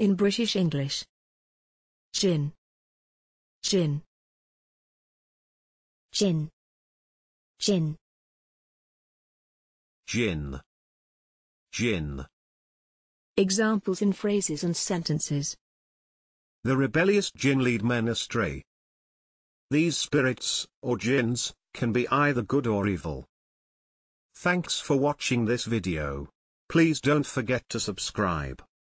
in British English. Gin. Gin. Gin. Gin. Gin. Gin. Examples in phrases and sentences. The rebellious jinn lead men astray. These spirits, or jinns, can be either good or evil. Thanks for watching this video. Please don't forget to subscribe.